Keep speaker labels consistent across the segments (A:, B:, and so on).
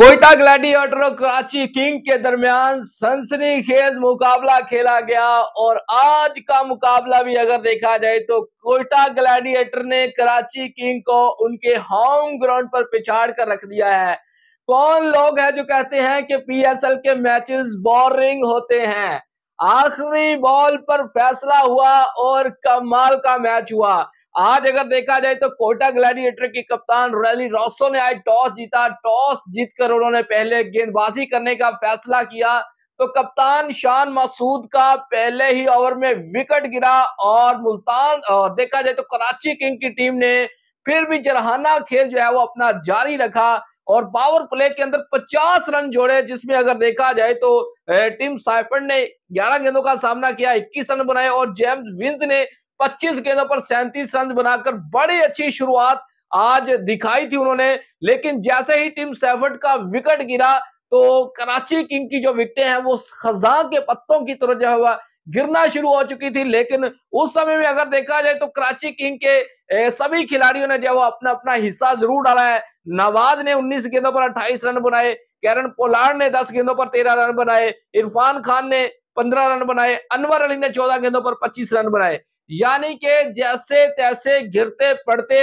A: Quetta gladiator और Karachi king के दरमियान सनसनी खेज मुकाबला खेला गया और आज का मुकाबला भी अगर देखा जाए तो कोयटा ग्लैडिएटर ने कराची किंग को उनके होम ग्राउंड पर पिछाड़ कर रख दिया है कौन लोग हैं जो कहते हैं कि पीएसएल के मैचेस बोरिंग होते हैं आखिरी बॉल पर फैसला हुआ और कमाल का मैच हुआ आज अगर देखा जाए तो कोटा ग्लैडिएटर की कप्तान रैली रॉसो ने आज टॉस जीता टॉस जीतकर उन्होंने पहले गेंदबाजी करने का फैसला किया तो कप्तान शान मसूद का पहले ही ओवर में विकेट गिरा और मुल्तान और देखा जाए तो कराची किंग की टीम ने फिर भी जरहाना खेल जो है वो अपना जारी रखा और पावर प्ले के अंदर 50 रन जोड़े जिसमें अगर देखा जाए तो टीम साइफन ने 11 गेंदों का सामना किया 21 रन बनाए और जेम्स विंस ने 25 गेंदों पर सैंतीस रन बनाकर बड़ी अच्छी शुरुआत आज दिखाई थी उन्होंने लेकिन जैसे ही टीम सेफर्ट का विकेट गिरा तो कराची किंग की जो विकटें हैं वो खजा के पत्तों की तरह जो है गिरना शुरू हो चुकी थी लेकिन उस समय में अगर देखा जाए तो कराची किंग के सभी खिलाड़ियों ने जो वो अपना अपना हिस्सा जरूर डाला है नवाज ने 19 गेंदों पर 28 रन बनाए कैरन पोलार्ड ने 10 गेंदों पर 13 रन बनाए इरफान खान ने 15 रन बनाए अनवर अली ने 14 गेंदों पर 25 रन बनाए यानी कि जैसे तैसे गिरते पड़ते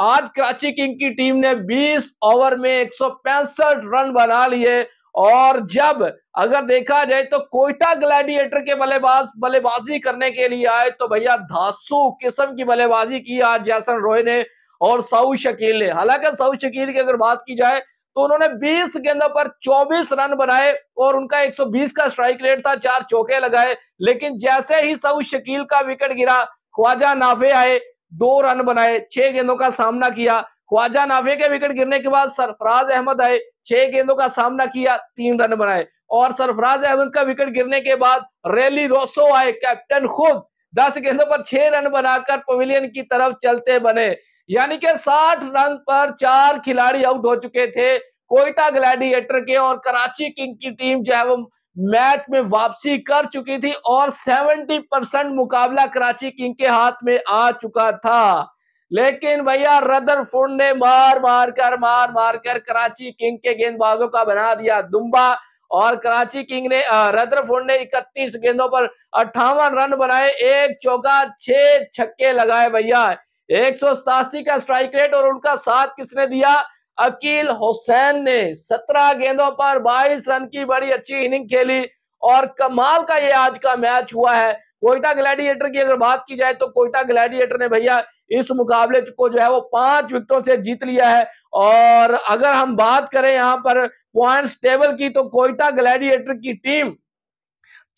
A: आज कराची किंग की टीम ने 20 ओवर में एक रन बना लिए और जब अगर देखा जाए तो कोयटा ग्लैडिएटर के बल्लेबाज बल्लेबाजी करने के लिए आए तो भैया धासु किस्म की बल्लेबाजी की आज जैसन रॉय ने और साउ शकील ने हालांकि साऊ शकील की अगर बात की जाए तो उन्होंने 20 गेंदों पर 24 रन बनाए और उनका 120 का स्ट्राइक रेट था चार चौके लगाए लेकिन जैसे ही सऊ शकील का विकेट गिरा ख्वाजा नाफे आए दो रन बनाए छह गेंदों का सामना किया ख्वाजा नाफे के विकेट गिरने के बाद सरफराज अहमद आए छह गेंदों का सामना किया तीन रन बनाए और सरफराज अहमद का विकेट गिरने के बाद रैली रोसो आए कैप्टन खुद दस गेंदों पर छह रन बनाकर पवेलियन की तरफ चलते बने यानी कि 60 रन पर चार खिलाड़ी आउट हो चुके थे कोयटा ग्लैडिएटर के और कराची किंग की टीम जो है वो मैच में वापसी कर चुकी थी और 70 परसेंट मुकाबला कराची किंग के हाथ में आ चुका था लेकिन भैया फोर्ड ने मार मार कर मार मार कर कराची किंग के गेंदबाजों का बना दिया दुम्बा और कराची किंग ने रद्र फोर्ड ने इकतीस गेंदों पर अट्ठावन रन बनाए एक चौका छह छक्के लगाए भैया एक का स्ट्राइक रेट और उनका साथ किसने दिया अकील हुसैन ने 17 गेंदों पर 22 रन की बड़ी अच्छी इनिंग खेली और कमाल का ये आज का मैच हुआ है कोयटा ग्लैडिएटर की अगर बात की जाए तो कोयटा ग्लैडिएटर ने भैया इस मुकाबले को जो है वो पांच विकेटों से जीत लिया है और अगर हम बात करें यहाँ पर पॉइंट्स टेबल की तो कोयटा ग्लैडिएटर की टीम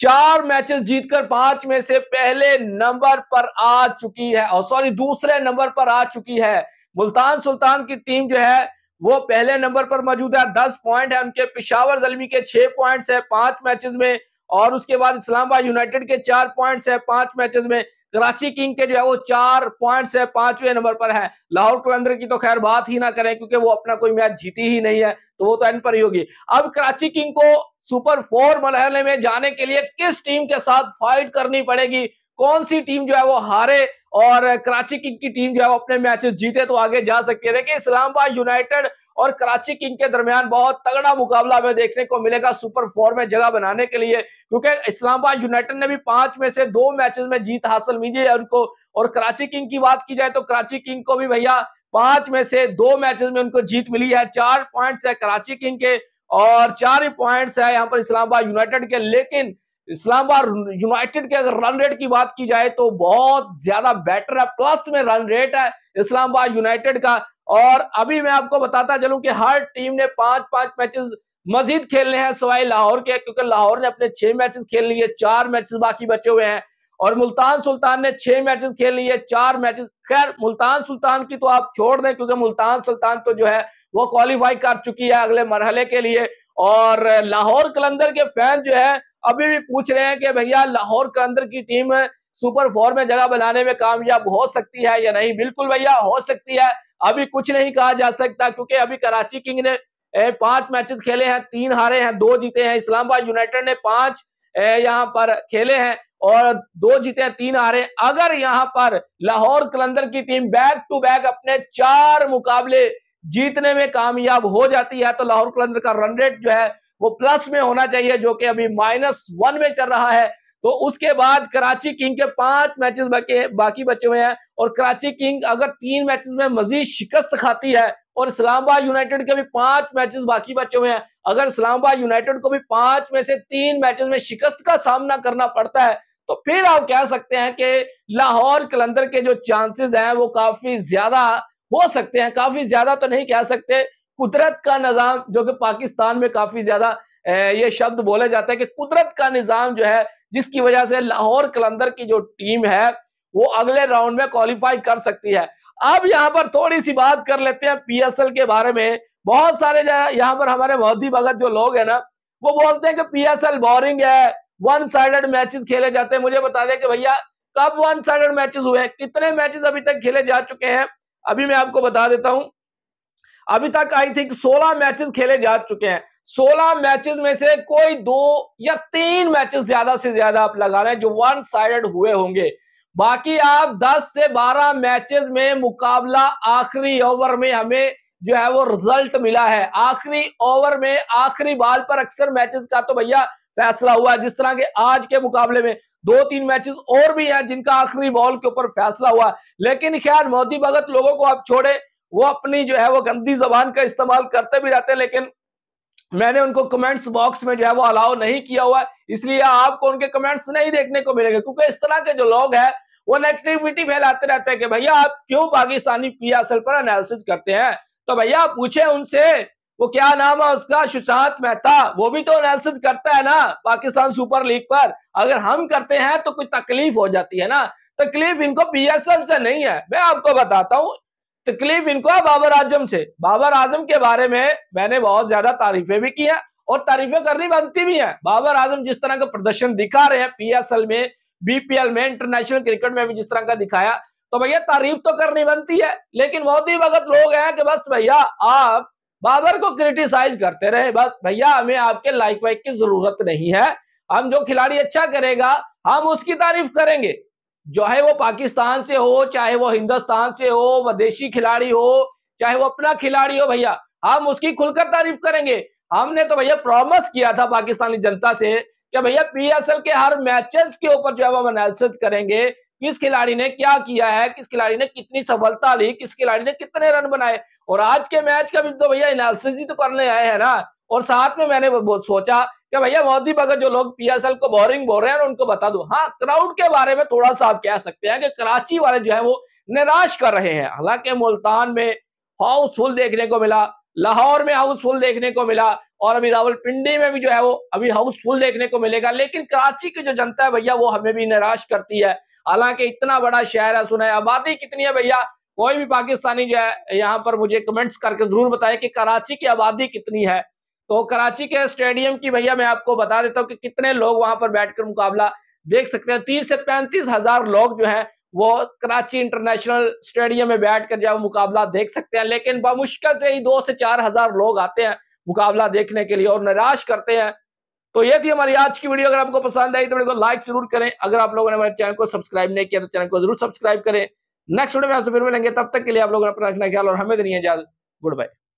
A: चार मैचेस जीतकर पांच में से पहले नंबर पर आ चुकी है और सॉरी दूसरे नंबर पर आ चुकी है मुल्तान सुल्तान की टीम जो है वो पहले नंबर पर मौजूद है दस पॉइंट है उनके पिशावर जलमी के छह पॉइंट है पांच मैचेस में और उसके बाद इस्लामाबाद यूनाइटेड के चार पॉइंट्स है पांच मैचेस में कराची किंग के जो है वो चार पॉइंट है पांचवें नंबर पर है लाहौर कलंदर की तो खैर बात ही ना करें क्योंकि वो अपना कोई मैच जीती ही नहीं है तो वो तो एंड पर ही होगी अब कराची किंग को सुपर फोर मरहले में जाने के लिए किस टीम के साथ फाइट करनी पड़ेगी कौन सी टीम जो है वो हारे और कराची किंग की टीम जो है वो अपने मैचेस जीते तो आगे जा सकती है देखिए इस्लामाबाद यूनाइटेड और कराची किंग के दरमियान बहुत तगड़ा मुकाबला हमें देखने को मिलेगा सुपर फोर में जगह बनाने के लिए क्योंकि इस्लामाबाद यूनाइटेड ने भी पांच में से दो मैचेस में जीत हासिल मिली है उनको और कराची किंग की बात की जाए तो कराची किंग को भी भैया पांच में से दो मैचेस में उनको जीत मिली है चार पॉइंट्स है कराची किंग के और चार ही पॉइंट्स है यहाँ पर इस्लामाबाद यूनाइटेड के लेकिन इस्लामाबाद यूनाइटेड के अगर रन रेट की बात की जाए तो बहुत ज्यादा बेटर है प्लस में रन रेट है इस्लामाबाद यूनाइटेड का और अभी मैं आपको बताता चलूं कि हर टीम ने पांच पांच मैचेस मजीद खेलने हैं सवाई लाहौर के क्योंकि लाहौर ने अपने छह मैचेस खेल लिए चार मैचेस बाकी बचे हुए हैं और मुल्तान सुल्तान ने छह मैचेस खेल लिए चार मैचेस खैर मुल्तान सुल्तान की तो आप छोड़ दें क्योंकि मुल्तान सुल्तान तो जो है वो क्वालिफाई कर चुकी है अगले मरहले के लिए और लाहौर कलंदर के फैन जो है अभी भी पूछ रहे हैं कि भैया लाहौर कलंदर की टीम सुपर फोर में जगह बनाने में कामयाब हो सकती है या नहीं बिल्कुल भैया हो सकती है अभी कुछ नहीं कहा जा सकता क्योंकि अभी कराची किंग ने पांच मैचेस खेले हैं तीन हारे हैं दो जीते हैं इस्लामाबाद यूनाइटेड ने पांच यहाँ पर खेले हैं और दो जीते हैं तीन हारे अगर यहां पर लाहौर कलंदर की टीम बैक टू बैक अपने चार मुकाबले जीतने में कामयाब हो जाती है तो लाहौर कलंदर का रन रेट जो है वो प्लस में होना चाहिए जो कि अभी माइनस वन में चल रहा है तो उसके बाद कराची किंग के पांच मैचेस बाकी बाकी बचे हुए हैं और कराची किंग अगर तीन मैचेस में मजीद शिकस्त खाती है और इस्लामाबाद यूनाइटेड के भी पांच मैचेस बाकी बचे हुए हैं अगर इस्लामाबाद यूनाइटेड को भी पांच में से तीन मैचेस में शिकस्त का सामना करना पड़ता है तो फिर आप कह सकते हैं कि लाहौर कलंदर के जो चांसेस हैं वो काफी ज्यादा हो सकते हैं काफी ज्यादा तो नहीं कह सकते कुदरत का निज़ाम जो कि पाकिस्तान में काफी ज्यादा ये शब्द बोले जाते हैं कि कुदरत का निज़ाम जो है जिसकी वजह से लाहौर कलंदर की जो टीम है वो अगले राउंड में क्वालिफाई कर सकती है अब यहाँ पर थोड़ी सी बात कर लेते हैं पीएसएल के बारे में बहुत सारे यहाँ पर हमारे मोदी भगत जो लोग हैं ना वो बोलते हैं कि पीएसएल बोरिंग है वन साइडेड मैचेस खेले जाते हैं मुझे बता दें कि भैया कब वन साइडेड मैचेस हुए हैं कितने मैचेस अभी तक खेले जा चुके हैं अभी मैं आपको बता देता हूं अभी तक आई थिंक 16 मैचेस खेले जा चुके हैं 16 मैचेस में से कोई दो या तीन मैचेस ज्यादा से ज्यादा आप लगा रहे हैं जो वन साइड हुए होंगे बाकी आप 10 से 12 मैचेस में मुकाबला आखिरी ओवर में हमें जो है वो रिजल्ट मिला है आखिरी ओवर में आखिरी बॉल पर अक्सर मैचेस का तो भैया फैसला हुआ जिस तरह के आज के मुकाबले में दो तीन मैचेस और भी हैं जिनका आखिरी बॉल के ऊपर फैसला हुआ लेकिन खैर मोदी भगत लोगों को आप छोड़े वो अपनी जो है वो गंदी जबान का इस्तेमाल करते भी रहते हैं लेकिन मैंने उनको कमेंट्स बॉक्स में जो है वो अलाउ नहीं किया हुआ इसलिए आपको उनके कमेंट्स नहीं देखने को मिलेंगे क्योंकि इस तरह के जो लोग हैं वो नेगेटिविटी फैलाते रहते हैं कि भैया आप क्यों पाकिस्तानी पीएसएल पर एनालिसिस करते हैं तो भैया पूछे उनसे वो क्या नाम है उसका सुशांत मेहता वो भी तो एनालिसिस करता है ना पाकिस्तान सुपर लीग पर अगर हम करते हैं तो कुछ तकलीफ हो जाती है ना तकलीफ इनको पीएसएल से नहीं है मैं आपको बताता हूँ तकलीफ इनको है बाबर आजम से बाबर आजम के बारे में मैंने बहुत ज्यादा तारीफें भी की हैं और तारीफें करनी बनती भी हैं बाबर आजम जिस तरह का प्रदर्शन दिखा रहे हैं पीएसएल में बीपीएल में इंटरनेशनल क्रिकेट में भी जिस तरह का दिखाया तो भैया तारीफ तो करनी बनती है लेकिन बहुत ही वक्त लोग हैं कि बस भैया आप बाबर को क्रिटिसाइज करते रहे बस भैया हमें आपके लाइक वाइक की जरूरत नहीं है हम जो खिलाड़ी अच्छा करेगा हम उसकी तारीफ करेंगे जो है वो पाकिस्तान से हो चाहे वो हिंदुस्तान से हो विदेशी खिलाड़ी हो चाहे वो अपना खिलाड़ी हो भैया हम उसकी खुलकर तारीफ करेंगे हमने तो भैया प्रॉमिस किया था पाकिस्तानी जनता से कि भैया पीएसएल के हर मैचेस के ऊपर जो है हम एनालिसिस करेंगे किस खिलाड़ी ने क्या किया है किस खिलाड़ी ने कितनी सफलता ली किस खिलाड़ी ने कितने रन बनाए और आज के मैच का भी तो भैया एनालिसिस ही तो करने आए हैं ना और साथ में मैंने सोचा कि भैया मोदी भगत जो लोग पीएसएल को बोरिंग बोल रहे हैं उनको बता दो हाँ क्राउड के बारे में थोड़ा सा आप कह सकते हैं कि कराची वाले जो है वो निराश कर रहे हैं हालांकि मुल्तान में हाउसफुल देखने को मिला लाहौर में हाउसफुल देखने को मिला और अभी रावलपिंडी में भी जो है वो अभी हाउसफुल देखने को मिलेगा लेकिन कराची की जो जनता है भैया वो हमें भी निराश करती है हालांकि इतना बड़ा शहर है सुना है आबादी कितनी है भैया कोई भी पाकिस्तानी जो है यहाँ पर मुझे कमेंट्स करके जरूर बताए कि कराची की आबादी कितनी है तो कराची के स्टेडियम की भैया मैं आपको बता देता हूँ कि कितने लोग वहां पर बैठकर मुकाबला देख सकते हैं तीस से पैंतीस हजार लोग जो है वो कराची इंटरनेशनल स्टेडियम में बैठ कर जो मुकाबला देख सकते हैं लेकिन बामुश्किल से ही दो से चार हजार लोग आते हैं मुकाबला देखने के लिए और निराश करते हैं तो ये थी हमारी आज की वीडियो अगर आपको पसंद आई तो वीडियो को लाइक जरूर करें अगर आप लोगों ने हमारे चैनल को सब्सक्राइब नहीं किया तो चैनल को जरूर सब्सक्राइब करें नेक्स्ट वीडियो में आपसे फिर मिलेंगे तब तक के लिए आप लोग अपना रखना ख्याल और हमें देनी है इजाजत गुड बाय